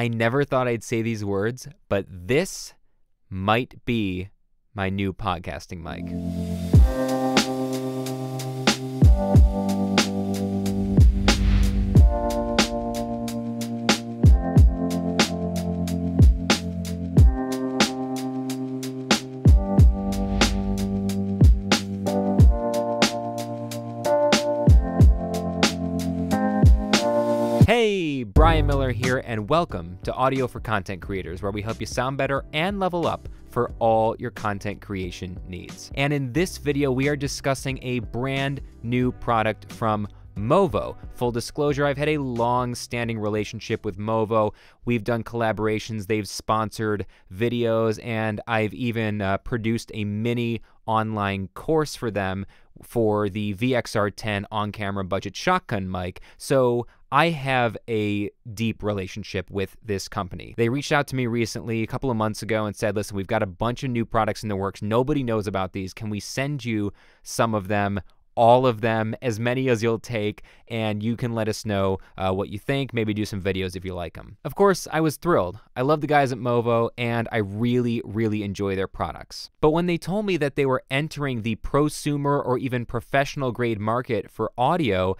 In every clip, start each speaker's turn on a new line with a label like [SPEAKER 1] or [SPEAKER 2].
[SPEAKER 1] I never thought I'd say these words, but this might be my new podcasting mic. Hey, Brian Miller here, and welcome to Audio for Content Creators, where we help you sound better and level up for all your content creation needs. And in this video, we are discussing a brand new product from Movo. Full disclosure, I've had a long standing relationship with Movo. We've done collaborations, they've sponsored videos, and I've even uh, produced a mini online course for them for the VXR10 on camera budget shotgun mic. So I have a deep relationship with this company. They reached out to me recently, a couple of months ago, and said, Listen, we've got a bunch of new products in the works. Nobody knows about these. Can we send you some of them all of them, as many as you'll take, and you can let us know uh, what you think. Maybe do some videos if you like them. Of course, I was thrilled. I love the guys at Movo, and I really, really enjoy their products. But when they told me that they were entering the prosumer or even professional grade market for audio,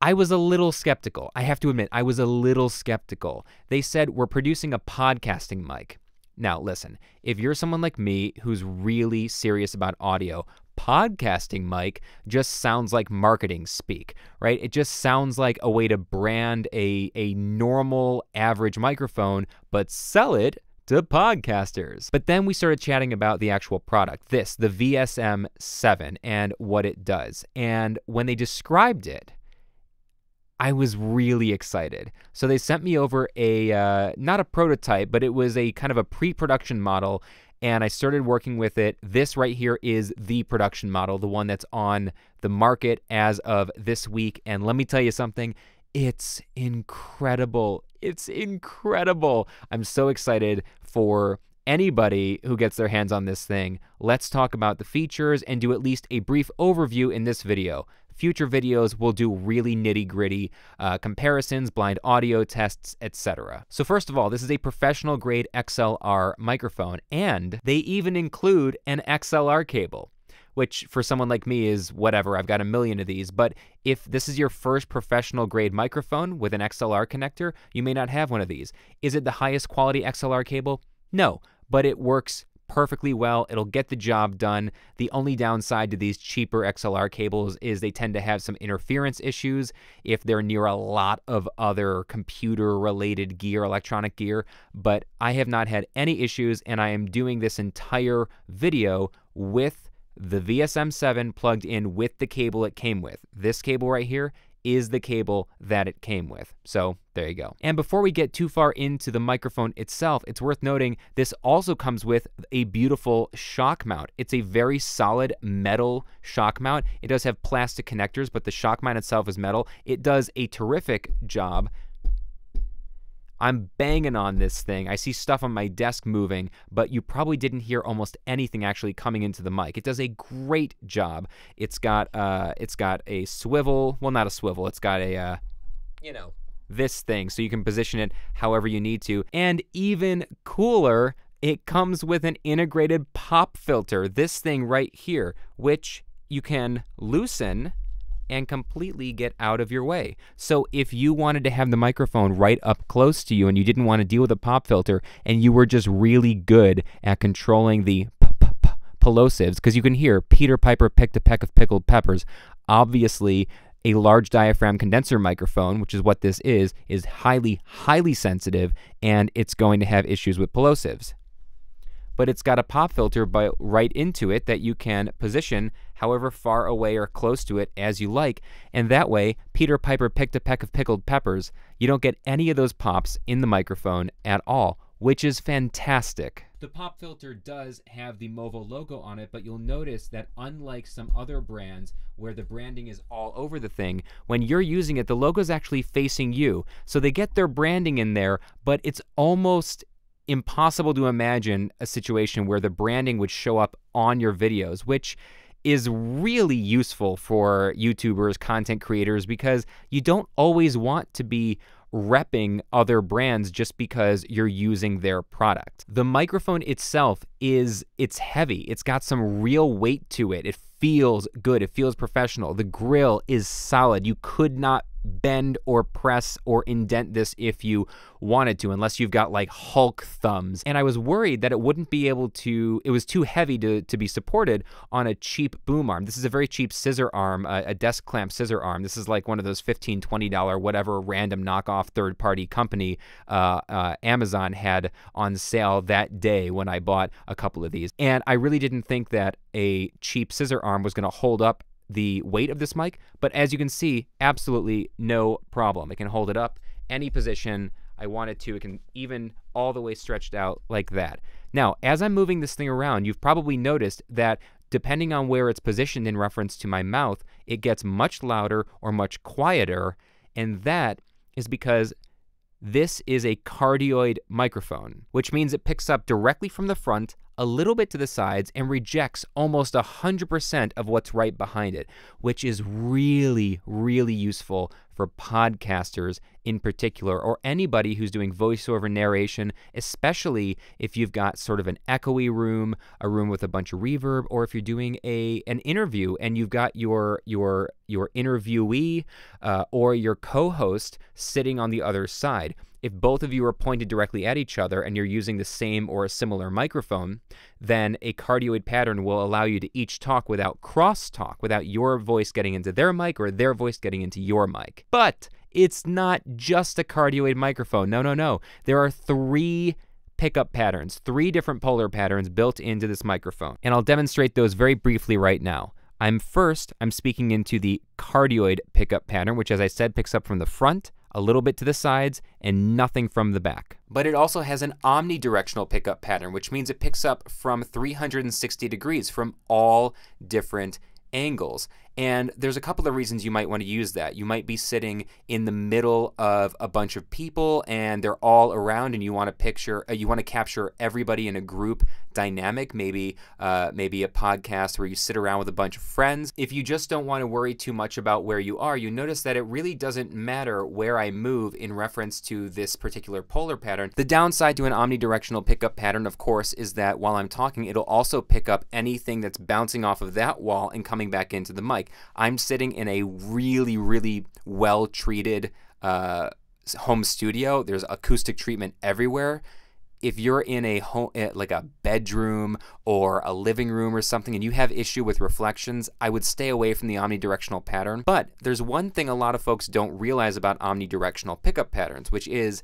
[SPEAKER 1] I was a little skeptical. I have to admit, I was a little skeptical. They said, We're producing a podcasting mic. Now, listen, if you're someone like me who's really serious about audio, podcasting mic just sounds like marketing speak, right? It just sounds like a way to brand a, a normal average microphone, but sell it to podcasters. But then we started chatting about the actual product, this, the VSM 7, and what it does. And when they described it, I was really excited. So they sent me over a, uh, not a prototype, but it was a kind of a pre production model and I started working with it. This right here is the production model, the one that's on the market as of this week. And let me tell you something, it's incredible. It's incredible. I'm so excited for anybody who gets their hands on this thing. Let's talk about the features and do at least a brief overview in this video. Future videos will do really nitty gritty uh, comparisons, blind audio tests, etc. So, first of all, this is a professional grade XLR microphone, and they even include an XLR cable which for someone like me is whatever. I've got a million of these. But if this is your first professional grade microphone with an XLR connector, you may not have one of these. Is it the highest quality XLR cable? No, but it works perfectly well. It'll get the job done. The only downside to these cheaper XLR cables is they tend to have some interference issues if they're near a lot of other computer related gear, electronic gear. But I have not had any issues, and I am doing this entire video with the VSM7 plugged in with the cable it came with. This cable right here is the cable that it came with. So there you go. And before we get too far into the microphone itself, it's worth noting this also comes with a beautiful shock mount. It's a very solid metal shock mount. It does have plastic connectors, but the shock mount itself is metal. It does a terrific job I'm banging on this thing. I see stuff on my desk moving, but you probably didn't hear almost anything actually coming into the mic. It does a great job. It's got uh, it's got a swivel. Well, not a swivel. It's got a uh, you know this thing, so you can position it however you need to. And even cooler, it comes with an integrated pop filter. This thing right here, which you can loosen and completely get out of your way. So if you wanted to have the microphone right up close to you and you didn't want to deal with a pop filter and you were just really good at controlling the plosives, because you can hear Peter Piper picked a peck of pickled peppers, obviously a large diaphragm condenser microphone, which is what this is, is highly, highly sensitive and it's going to have issues with plosives but it's got a pop filter by, right into it that you can position however far away or close to it as you like, and that way, Peter Piper picked a peck of pickled peppers. You don't get any of those pops in the microphone at all, which is fantastic. The pop filter does have the Movo logo on it, but you'll notice that unlike some other brands where the branding is all over the thing, when you're using it, the logo is actually facing you. So they get their branding in there, but it's almost impossible to imagine a situation where the branding would show up on your videos, which is really useful for YouTubers, content creators, because you don't always want to be repping other brands just because you're using their product. The microphone itself is it's heavy. It's got some real weight to it. It feels good. It feels professional. The grill is solid. You could not bend or press or indent this if you wanted to, unless you've got like Hulk thumbs. And I was worried that it wouldn't be able to, it was too heavy to, to be supported on a cheap boom arm. This is a very cheap scissor arm, a, a desk clamp scissor arm. This is like one of those $15, $20, whatever random knockoff third party company uh, uh, Amazon had on sale that day when I bought a couple of these. And I really didn't think that a cheap scissor arm was going to hold up the weight of this mic, but as you can see, absolutely no problem. It can hold it up any position I want it to. It can even all the way stretched out like that. Now, as I'm moving this thing around, you've probably noticed that depending on where it's positioned in reference to my mouth, it gets much louder or much quieter, and that is because this is a cardioid microphone, which means it picks up directly from the front a little bit to the sides and rejects almost 100% of what's right behind it, which is really, really useful for podcasters in particular, or anybody who's doing voiceover narration, especially if you've got sort of an echoey room, a room with a bunch of reverb, or if you're doing a an interview and you've got your your your interviewee uh, or your co-host sitting on the other side if both of you are pointed directly at each other and you're using the same or a similar microphone, then a cardioid pattern will allow you to each talk without crosstalk, without your voice getting into their mic or their voice getting into your mic. But it's not just a cardioid microphone. No, no, no. There are three pickup patterns, three different polar patterns built into this microphone. And I'll demonstrate those very briefly right now. I'm first, I'm speaking into the cardioid pickup pattern, which as I said picks up from the front, a little bit to the sides, and nothing from the back. But it also has an omnidirectional pickup pattern, which means it picks up from 360 degrees from all different angles. And there's a couple of reasons you might want to use that. You might be sitting in the middle of a bunch of people and they're all around and you want to picture, uh, you want to capture everybody in a group dynamic, maybe, uh, maybe a podcast where you sit around with a bunch of friends. If you just don't want to worry too much about where you are, you notice that it really doesn't matter where I move in reference to this particular polar pattern. The downside to an omnidirectional pickup pattern, of course, is that while I'm talking, it'll also pick up anything that's bouncing off of that wall and coming back into the mic like I'm sitting in a really, really well treated uh, home studio. There's acoustic treatment everywhere. If you're in a home, eh, like a bedroom or a living room or something, and you have issue with reflections, I would stay away from the omnidirectional pattern. But there's one thing a lot of folks don't realize about omnidirectional pickup patterns, which is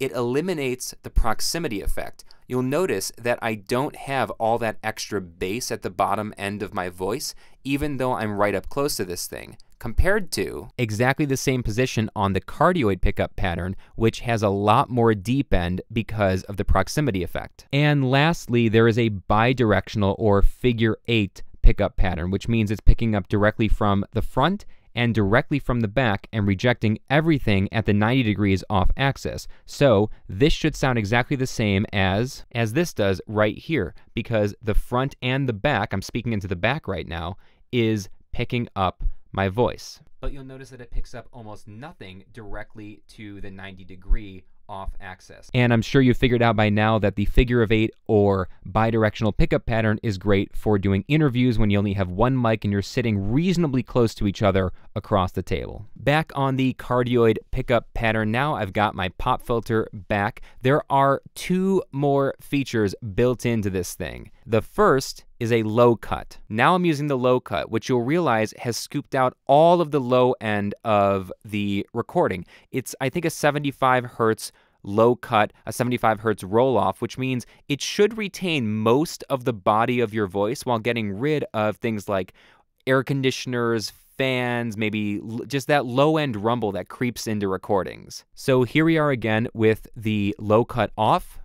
[SPEAKER 1] it eliminates the proximity effect. You'll notice that I don't have all that extra bass at the bottom end of my voice, even though I'm right up close to this thing, compared to exactly the same position on the cardioid pickup pattern, which has a lot more deep end because of the proximity effect. And lastly, there is a bidirectional or figure eight pickup pattern, which means it's picking up directly from the front and directly from the back and rejecting everything at the 90 degrees off axis. So this should sound exactly the same as, as this does right here because the front and the back, I'm speaking into the back right now, is picking up my voice. But you'll notice that it picks up almost nothing directly to the 90 degree off axis. And I'm sure you figured out by now that the figure of eight or bidirectional pickup pattern is great for doing interviews when you only have one mic and you're sitting reasonably close to each other across the table. Back on the cardioid pickup pattern now, I've got my pop filter back. There are two more features built into this thing. The first is a low cut. Now I'm using the low cut, which you'll realize has scooped out all of the low end of the recording. It's, I think, a 75 hertz low cut, a 75 hertz roll off, which means it should retain most of the body of your voice while getting rid of things like air conditioners, fans, maybe just that low end rumble that creeps into recordings. So here we are again with the low cut off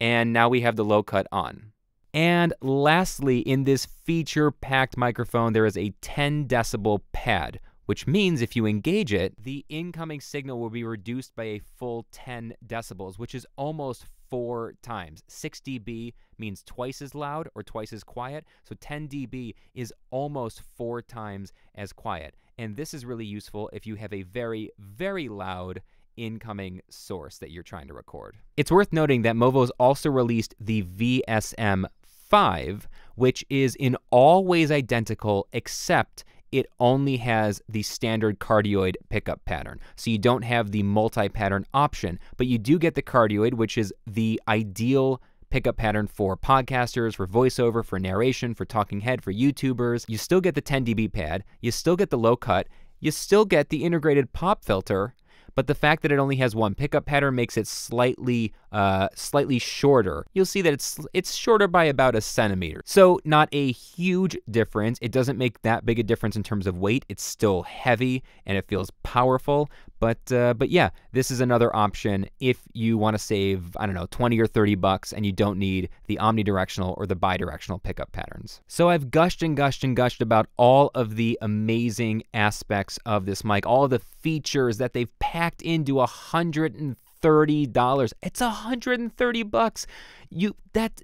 [SPEAKER 1] and now we have the low cut on. And lastly, in this feature packed microphone, there is a 10 decibel pad, which means if you engage it, the incoming signal will be reduced by a full 10 decibels, which is almost four times. 6 dB means twice as loud or twice as quiet. So 10 dB is almost four times as quiet. And this is really useful if you have a very, very loud incoming source that you're trying to record. It's worth noting that Movo's also released the VSM 5, which is in all ways identical except it only has the standard cardioid pickup pattern. So you don't have the multi pattern option, but you do get the cardioid, which is the ideal pickup pattern for podcasters, for voiceover, for narration, for talking head, for YouTubers. You still get the 10 dB pad, you still get the low cut, you still get the integrated pop filter, but the fact that it only has one pickup pattern makes it slightly uh, slightly shorter. You'll see that it's it's shorter by about a centimeter. So not a huge difference. It doesn't make that big a difference in terms of weight. It's still heavy and it feels powerful. But uh, but yeah, this is another option if you want to save I don't know 20 or 30 bucks and you don't need the omnidirectional or the bidirectional pickup patterns. So I've gushed and gushed and gushed about all of the amazing aspects of this mic, all of the features that they've packed into a $130. It's a 130 bucks. You that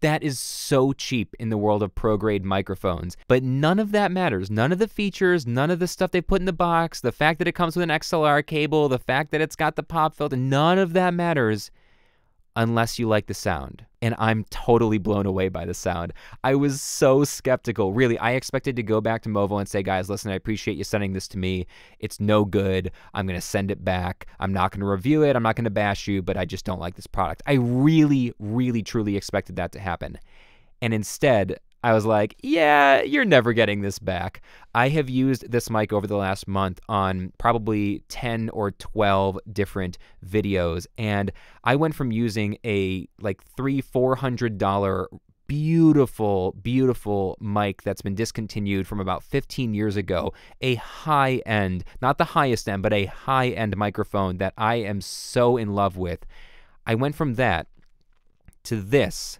[SPEAKER 1] that is so cheap in the world of pro grade microphones. But none of that matters. None of the features, none of the stuff they put in the box, the fact that it comes with an XLR cable, the fact that it's got the pop filter, none of that matters unless you like the sound. And I'm totally blown away by the sound. I was so skeptical. Really, I expected to go back to Movo and say, guys, listen, I appreciate you sending this to me. It's no good. I'm going to send it back. I'm not going to review it. I'm not going to bash you, but I just don't like this product. I really, really, truly expected that to happen. And instead, I was like, yeah, you're never getting this back. I have used this mic over the last month on probably 10 or 12 different videos. And I went from using a like three, four hundred dollar beautiful, beautiful mic that's been discontinued from about 15 years ago. A high end, not the highest end, but a high end microphone that I am so in love with. I went from that to this,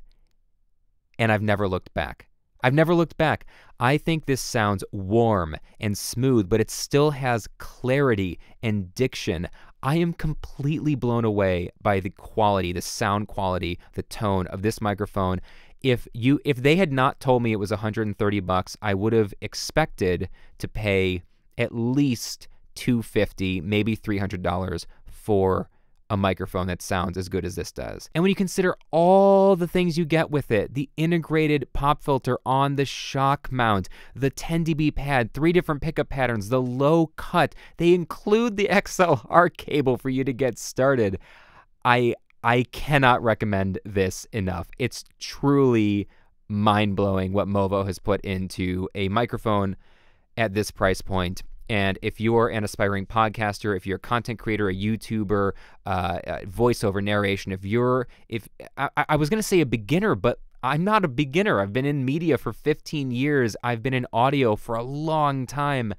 [SPEAKER 1] and I've never looked back. I've never looked back. I think this sounds warm and smooth, but it still has clarity and diction. I am completely blown away by the quality, the sound quality, the tone of this microphone. If you if they had not told me it was 130 bucks, I would have expected to pay at least 250, maybe $300 for a microphone that sounds as good as this does. And when you consider all the things you get with it, the integrated pop filter on the shock mount, the 10 dB pad, three different pickup patterns, the low cut, they include the XLR cable for you to get started. I I cannot recommend this enough. It's truly mind-blowing what Movo has put into a microphone at this price point and if you're an aspiring podcaster, if you're a content creator, a YouTuber, uh, voiceover narration, if you're, if I, I was going to say a beginner, but I'm not a beginner. I've been in media for 15 years, I've been in audio for a long time.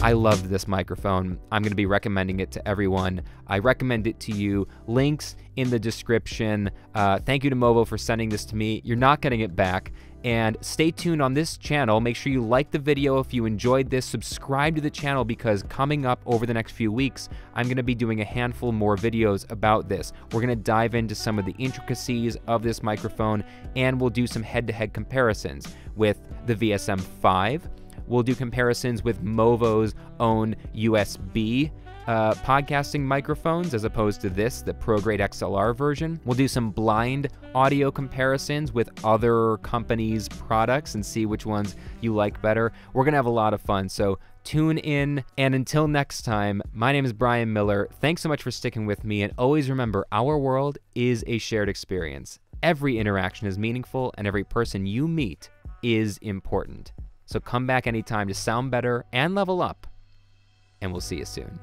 [SPEAKER 1] I love this microphone. I'm going to be recommending it to everyone. I recommend it to you. Links in the description. Uh, thank you to Movo for sending this to me. You're not getting it back. And stay tuned on this channel. Make sure you like the video if you enjoyed this. Subscribe to the channel because coming up over the next few weeks, I'm going to be doing a handful more videos about this. We're going to dive into some of the intricacies of this microphone and we'll do some head to head comparisons with the VSM 5 We'll do comparisons with Movo's own USB uh, podcasting microphones as opposed to this, the ProGrade XLR version. We'll do some blind audio comparisons with other companies' products and see which ones you like better. We're going to have a lot of fun, so tune in. And until next time, my name is Brian Miller. Thanks so much for sticking with me, and always remember our world is a shared experience. Every interaction is meaningful, and every person you meet is important. So come back anytime to sound better and level up, and we'll see you soon.